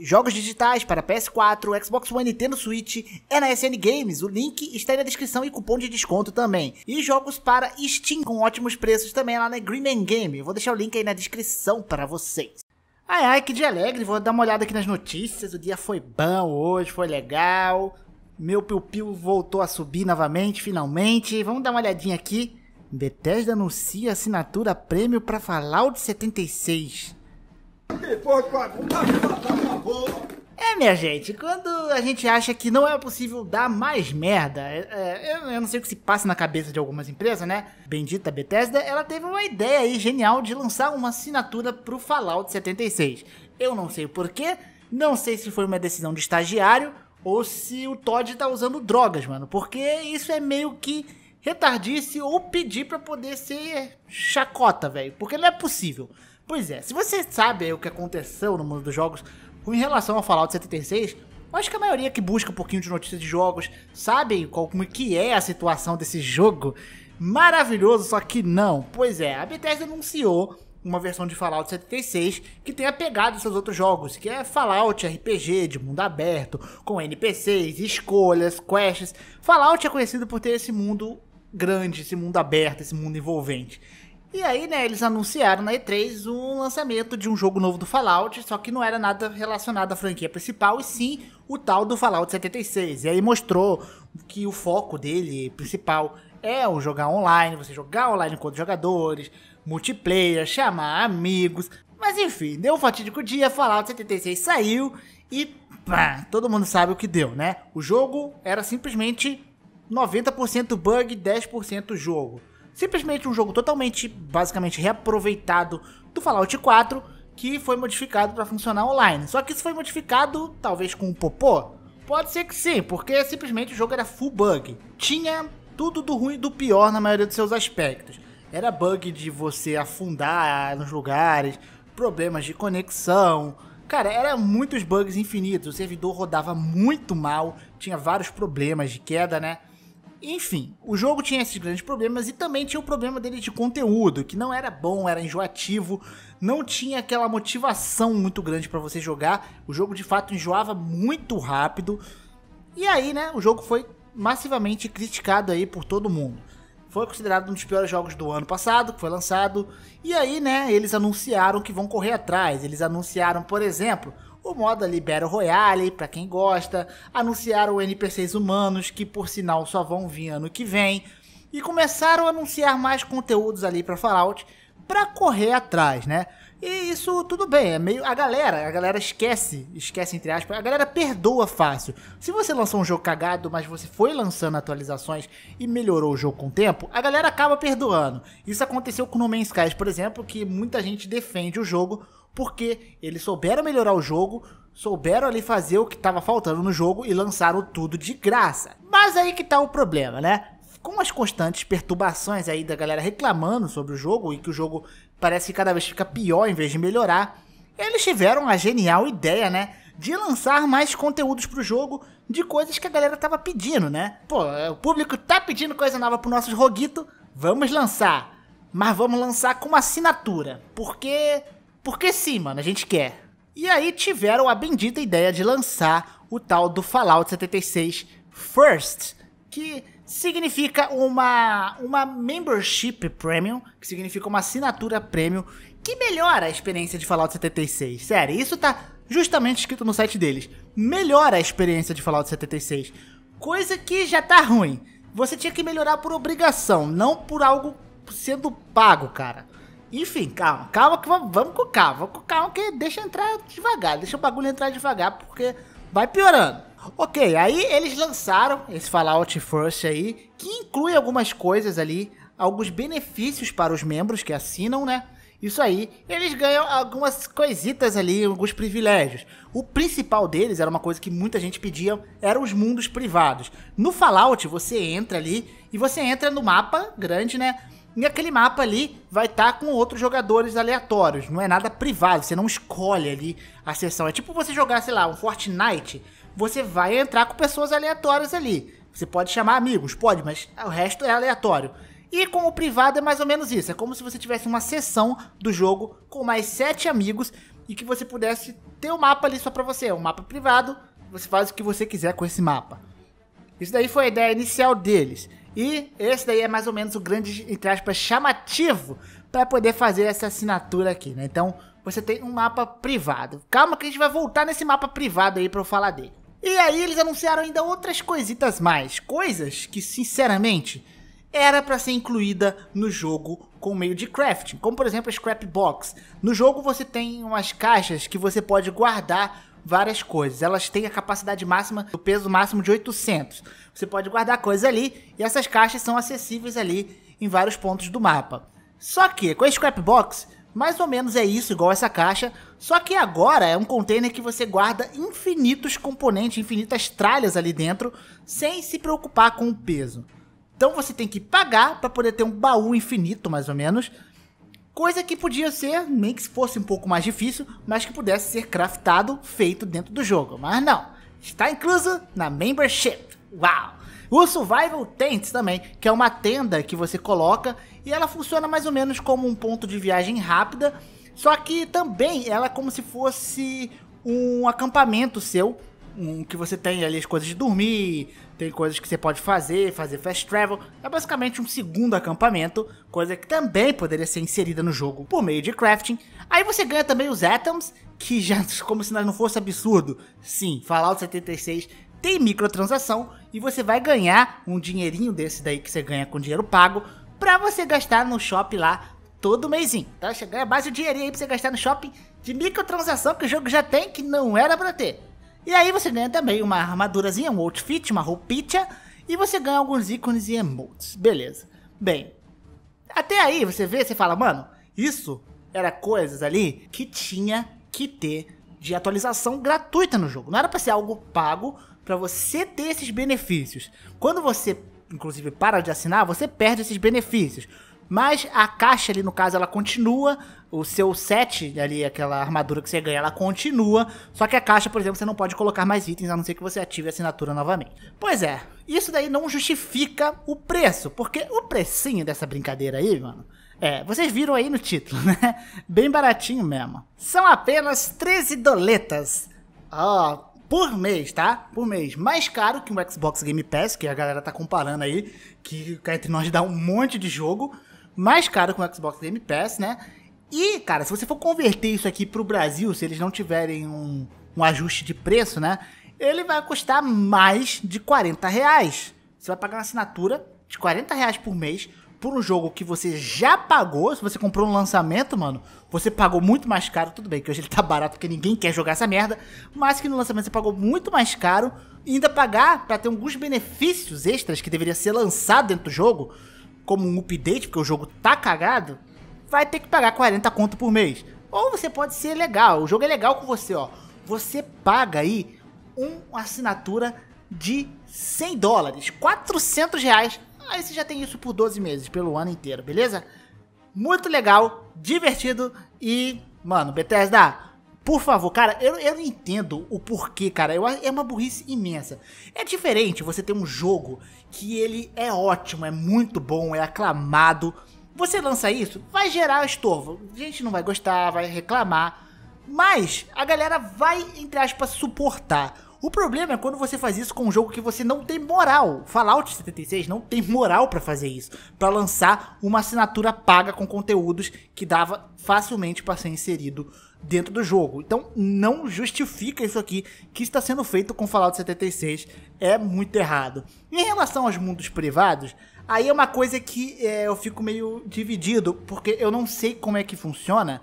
Jogos digitais para PS4, Xbox One, Nintendo Switch é na SN Games. O link está aí na descrição e cupom de desconto também. E jogos para Steam com ótimos preços também lá na Green Game. vou deixar o link aí na descrição para vocês. Ai ai, que dia alegre. Vou dar uma olhada aqui nas notícias. O dia foi bom hoje, foi legal. Meu piu-piu voltou a subir novamente, finalmente. Vamos dar uma olhadinha aqui. Bethesda anuncia assinatura prêmio para Fallout 76. É, minha gente, quando a gente acha que não é possível dar mais merda, é, é, eu, eu, não sei o que se passa na cabeça de algumas empresas, né? Bendita Bethesda, ela teve uma ideia aí genial de lançar uma assinatura pro Fallout 76. Eu não sei o porquê, não sei se foi uma decisão de estagiário ou se o Todd tá usando drogas, mano, porque isso é meio que retardice ou pedir para poder ser chacota, velho, porque não é possível. Pois é, se você sabe o que aconteceu no mundo dos jogos em relação ao Fallout 76, eu acho que a maioria que busca um pouquinho de notícias de jogos sabe qual, como que é a situação desse jogo maravilhoso, só que não. Pois é, a Bethesda anunciou uma versão de Fallout 76 que tenha pegado seus outros jogos, que é Fallout RPG de mundo aberto, com NPCs, escolhas, quests. Fallout é conhecido por ter esse mundo grande, esse mundo aberto, esse mundo envolvente. E aí, né, eles anunciaram na E3 um lançamento de um jogo novo do Fallout, só que não era nada relacionado à franquia principal, e sim o tal do Fallout 76. E aí mostrou que o foco dele principal é o jogar online, você jogar online com outros jogadores, multiplayer, chamar amigos. Mas enfim, deu um fatídico dia, Fallout 76 saiu e pá, todo mundo sabe o que deu, né? O jogo era simplesmente 90% bug, 10% jogo simplesmente um jogo totalmente, basicamente reaproveitado do Fallout 4, que foi modificado para funcionar online. Só que isso foi modificado, talvez com um popô? Pode ser que sim, porque simplesmente o jogo era full bug. Tinha tudo do ruim e do pior na maioria dos seus aspectos. Era bug de você afundar nos lugares, problemas de conexão. Cara, era muitos bugs infinitos. O servidor rodava muito mal, tinha vários problemas de queda, né? Enfim, o jogo tinha esses grandes problemas e também tinha o problema dele de conteúdo, que não era bom, era enjoativo, não tinha aquela motivação muito grande para você jogar. O jogo de fato enjoava muito rápido. E aí, né, o jogo foi massivamente criticado aí por todo mundo. Foi considerado um dos piores jogos do ano passado, que foi lançado. E aí, né, eles anunciaram que vão correr atrás. Eles anunciaram, por exemplo, o modo ali Battle Royale, para quem gosta, anunciaram NPCs humanos, que por sinal só vão vir ano que vem, e começaram a anunciar mais conteúdos ali para Fallout, para correr atrás, né? E isso tudo bem, é meio a galera, a galera esquece, esquece entre aspas, a galera perdoa fácil. Se você lançou um jogo cagado, mas você foi lançando atualizações e melhorou o jogo com o tempo, a galera acaba perdoando. Isso aconteceu com No Man's Sky, por exemplo, que muita gente defende o jogo porque eles souberam melhorar o jogo, souberam ali fazer o que estava faltando no jogo e lançaram tudo de graça. Mas aí que tá o problema, né? Com as constantes perturbações aí da galera reclamando sobre o jogo e que o jogo parece que cada vez fica pior em vez de melhorar, eles tiveram a genial ideia, né? De lançar mais conteúdos pro jogo de coisas que a galera tava pedindo, né? Pô, é, o público tá pedindo coisa nova pro nosso joguito, vamos lançar. Mas vamos lançar com uma assinatura, porque porque sim, mano, a gente quer. E aí tiveram a bendita ideia de lançar o tal do Fallout 76 First, que significa uma, uma membership premium, que significa uma assinatura premium, que melhora a experiência de Fallout 76. Sério, isso tá justamente escrito no site deles. Melhora a experiência de Fallout 76. Coisa que já tá ruim. Você tinha que melhorar por obrigação, não por algo sendo pago, cara. Enfim, calma, calma que vamos, vamos com calma, vamos com calma que deixa entrar devagar, deixa o bagulho entrar devagar porque vai piorando. Ok, aí eles lançaram esse Fallout First aí, que inclui algumas coisas ali, alguns benefícios para os membros que assinam, né? Isso aí, eles ganham algumas coisitas ali, alguns privilégios. O principal deles era uma coisa que muita gente pedia, eram os mundos privados. No Fallout você entra ali e você entra no mapa grande, né? E aquele mapa ali vai estar tá com outros jogadores aleatórios. Não é nada privado, você não escolhe ali a sessão. É tipo você jogar, sei lá, um Fortnite. Você vai entrar com pessoas aleatórias ali. Você pode chamar amigos, pode, mas o resto é aleatório. E com o privado é mais ou menos isso. É como se você tivesse uma sessão do jogo com mais sete amigos e que você pudesse ter o um mapa ali só para você. É um mapa privado, você faz o que você quiser com esse mapa. Isso daí foi a ideia inicial deles. E esse daí é mais ou menos o grande, entre aspas, chamativo para poder fazer essa assinatura aqui, né? Então, você tem um mapa privado. Calma que a gente vai voltar nesse mapa privado aí para eu falar dele. E aí eles anunciaram ainda outras coisitas mais, coisas que, sinceramente, era para ser incluída no jogo com meio de crafting, como por exemplo a Scrapbox. No jogo você tem umas caixas que você pode guardar várias coisas. Elas têm a capacidade máxima do peso máximo de 800. Você pode guardar coisas ali e essas caixas são acessíveis ali em vários pontos do mapa. Só que com a Scrapbox, mais ou menos é isso, igual essa caixa, só que agora é um container que você guarda infinitos componentes, infinitas tralhas ali dentro, sem se preocupar com o peso. Então você tem que pagar para poder ter um baú infinito, mais ou menos, Coisa que podia ser, nem que fosse um pouco mais difícil, mas que pudesse ser craftado, feito dentro do jogo. Mas não, está incluso na membership. Uau! O Survival Tent também, que é uma tenda que você coloca e ela funciona mais ou menos como um ponto de viagem rápida, só que também ela é como se fosse um acampamento seu, um que você tem ali as coisas de dormir, tem coisas que você pode fazer, fazer fast travel. É basicamente um segundo acampamento, coisa que também poderia ser inserida no jogo por meio de crafting. Aí você ganha também os atoms, que já como se não fosse absurdo. Sim, Fallout 76 tem microtransação e você vai ganhar um dinheirinho desse daí que você ganha com dinheiro pago para você gastar no shopping lá todo mêsinho. Tá chegando mais o dinheirinho aí pra você gastar no shopping de microtransação que o jogo já tem que não era para ter. E aí você ganha também uma armadurazinha, um outfit, uma roupinha. E você ganha alguns ícones e emotes. Beleza. Bem, até aí você vê, você fala, mano, isso era coisas ali que tinha que ter de atualização gratuita no jogo. Não era para ser algo pago para você ter esses benefícios. Quando você, inclusive, para de assinar, você perde esses benefícios. Mas a caixa ali, no caso, ela continua. O seu set ali, aquela armadura que você ganha, ela continua. Só que a caixa, por exemplo, você não pode colocar mais itens, a não ser que você ative a assinatura novamente. Pois é, isso daí não justifica o preço, porque o precinho dessa brincadeira aí, mano. É, vocês viram aí no título, né? Bem baratinho mesmo. São apenas 13 doletas. Ó, oh, por mês, tá? Por mês. Mais caro que o Xbox Game Pass, que a galera tá comparando aí, que entre nós dá um monte de jogo mais caro com o Xbox Game Pass, né? E, cara, se você for converter isso aqui pro Brasil, se eles não tiverem um, um ajuste de preço, né? Ele vai custar mais de 40 reais. Você vai pagar uma assinatura de 40 reais por mês por um jogo que você já pagou. Se você comprou no lançamento, mano, você pagou muito mais caro. Tudo bem que hoje ele tá barato porque ninguém quer jogar essa merda. Mas que no lançamento você pagou muito mais caro. E ainda pagar para ter alguns benefícios extras que deveria ser lançado dentro do jogo como um update, porque o jogo tá cagado, vai ter que pagar 40 conto por mês. Ou você pode ser legal, o jogo é legal com você, ó. Você paga aí uma assinatura de 100 dólares, 400 reais. Aí você já tem isso por 12 meses, pelo ano inteiro, beleza? Muito legal, divertido e, mano, Bethesda, por favor, cara, eu, eu não entendo o porquê, cara. Eu, é uma burrice imensa. É diferente você ter um jogo que ele é ótimo, é muito bom, é aclamado. Você lança isso, vai gerar estorvo. A gente não vai gostar, vai reclamar. Mas a galera vai, entre aspas, suportar. O problema é quando você faz isso com um jogo que você não tem moral. Fallout 76 não tem moral para fazer isso, para lançar uma assinatura paga com conteúdos que dava facilmente para ser inserido dentro do jogo. Então não justifica isso aqui que está sendo feito com Fallout 76. É muito errado. Em relação aos mundos privados, aí é uma coisa que é, eu fico meio dividido, porque eu não sei como é que funciona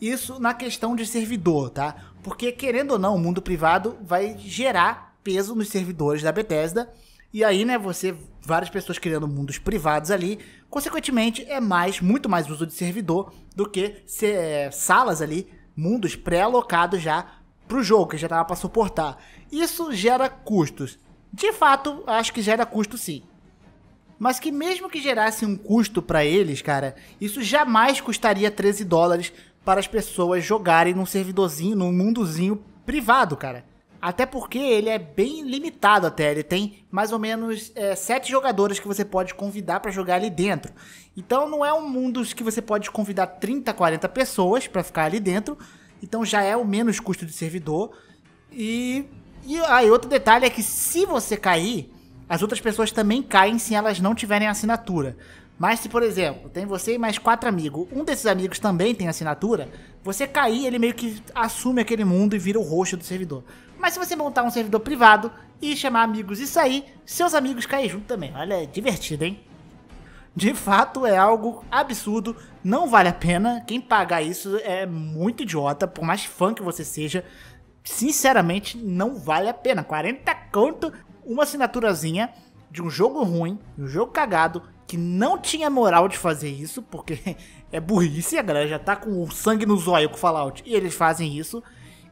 isso na questão de servidor, tá? Porque querendo ou não, o mundo privado vai gerar peso nos servidores da Bethesda. E aí, né, você várias pessoas criando mundos privados ali, consequentemente é mais, muito mais uso de servidor do que se, é, salas ali mundos pré-alocados já para o jogo, que já tava para suportar. Isso gera custos. De fato, acho que gera custo sim. Mas que mesmo que gerasse um custo para eles, cara, isso jamais custaria 13 dólares para as pessoas jogarem num servidorzinho, num mundozinho privado, cara. Até porque ele é bem limitado até. Ele tem mais ou menos é, sete jogadores que você pode convidar para jogar ali dentro. Então não é um mundo que você pode convidar 30, 40 pessoas para ficar ali dentro. Então já é o menos custo de servidor. E, e aí outro detalhe é que se você cair, as outras pessoas também caem se elas não tiverem assinatura. Mas se, por exemplo, tem você e mais quatro amigos, um desses amigos também tem assinatura, você cair, ele meio que assume aquele mundo e vira o rosto do servidor. Mas se você montar um servidor privado e chamar amigos e sair, seus amigos caem junto também. Olha, é divertido, hein? De fato, é algo absurdo, não vale a pena. Quem pagar isso é muito idiota, por mais fã que você seja. Sinceramente, não vale a pena. 40 conto, uma assinaturazinha de um jogo ruim, um jogo cagado, que não tinha moral de fazer isso, porque é burrice, a galera já tá com o sangue no zóio com o Fallout, e eles fazem isso,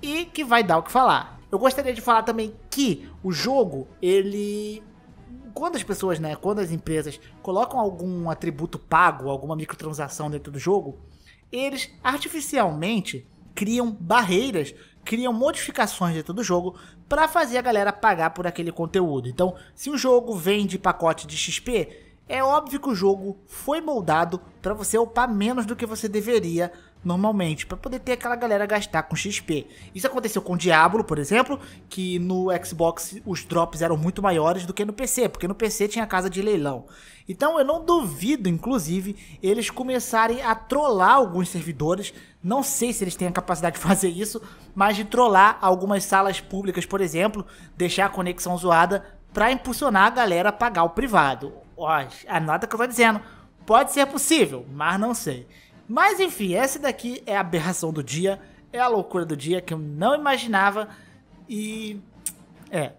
e que vai dar o que falar. Eu gostaria de falar também que o jogo, ele quando as pessoas, né, quando as empresas colocam algum atributo pago, alguma microtransação dentro do jogo, eles artificialmente criam barreiras, criam modificações dentro do jogo para fazer a galera pagar por aquele conteúdo. Então, se o jogo vende pacote de XP, é óbvio que o jogo foi moldado para você upar menos do que você deveria normalmente, para poder ter aquela galera gastar com XP. Isso aconteceu com o Diablo, por exemplo, que no Xbox os drops eram muito maiores do que no PC, porque no PC tinha casa de leilão. Então eu não duvido, inclusive, eles começarem a trollar alguns servidores. Não sei se eles têm a capacidade de fazer isso, mas de trollar algumas salas públicas, por exemplo, deixar a conexão zoada para impulsionar a galera a pagar o privado. Ó, anota o que eu tô dizendo. Pode ser possível, mas não sei. Mas enfim, essa daqui é a aberração do dia, é a loucura do dia que eu não imaginava e é,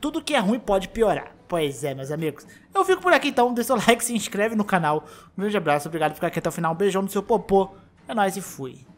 tudo que é ruim pode piorar. Pois é, meus amigos. Eu fico por aqui então, deixa o like, se inscreve no canal. Um grande abraço, obrigado por ficar aqui até o final. Um beijão no seu popô. É nóis e fui.